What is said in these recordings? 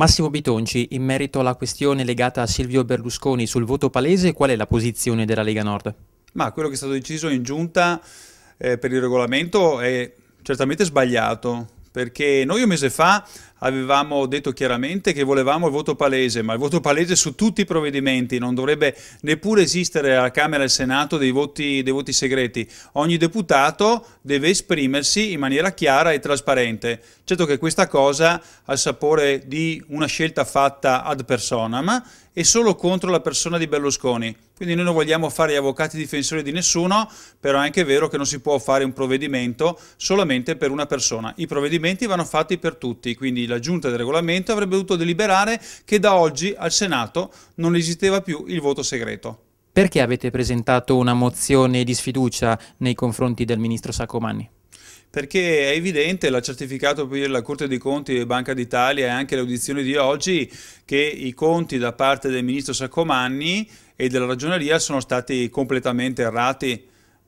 Massimo Bitonci, in merito alla questione legata a Silvio Berlusconi sul voto palese, qual è la posizione della Lega Nord? Ma quello che è stato deciso in giunta eh, per il regolamento è certamente sbagliato, perché noi un mese fa avevamo detto chiaramente che volevamo il voto palese, ma il voto palese su tutti i provvedimenti, non dovrebbe neppure esistere alla Camera e al Senato dei voti, dei voti segreti. Ogni deputato deve esprimersi in maniera chiara e trasparente. Certo che questa cosa ha il sapore di una scelta fatta ad personam e solo contro la persona di Berlusconi. Quindi noi non vogliamo fare gli avvocati difensori di nessuno, però è anche vero che non si può fare un provvedimento solamente per una persona. I provvedimenti vanno fatti per tutti, quindi la giunta del regolamento avrebbe dovuto deliberare che da oggi al Senato non esisteva più il voto segreto. Perché avete presentato una mozione di sfiducia nei confronti del ministro Saccomanni? perché è evidente, l'ha certificato poi la Corte dei Conti e Banca d'Italia e anche le audizioni di oggi, che i conti da parte del ministro Saccomanni e della ragioneria sono stati completamente errati.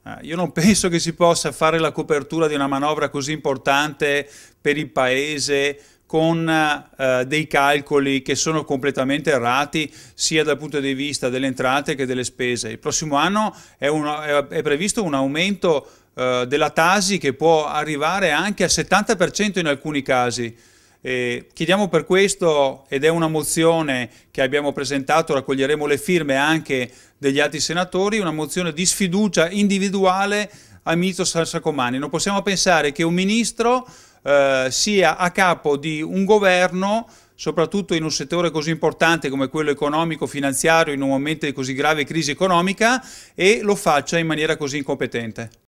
Eh, io non penso che si possa fare la copertura di una manovra così importante per il Paese con eh, dei calcoli che sono completamente errati sia dal punto di vista delle entrate che delle spese. Il prossimo anno è, uno, è, è previsto un aumento eh, della Tasi che può arrivare anche al 70% in alcuni casi. Eh, chiediamo per questo, ed è una mozione che abbiamo presentato, raccoglieremo le firme anche degli altri senatori, una mozione di sfiducia individuale al ministro Sarsacomani. Non possiamo pensare che un ministro eh, sia a capo di un governo soprattutto in un settore così importante come quello economico-finanziario, in un momento di così grave crisi economica, e lo faccia in maniera così incompetente.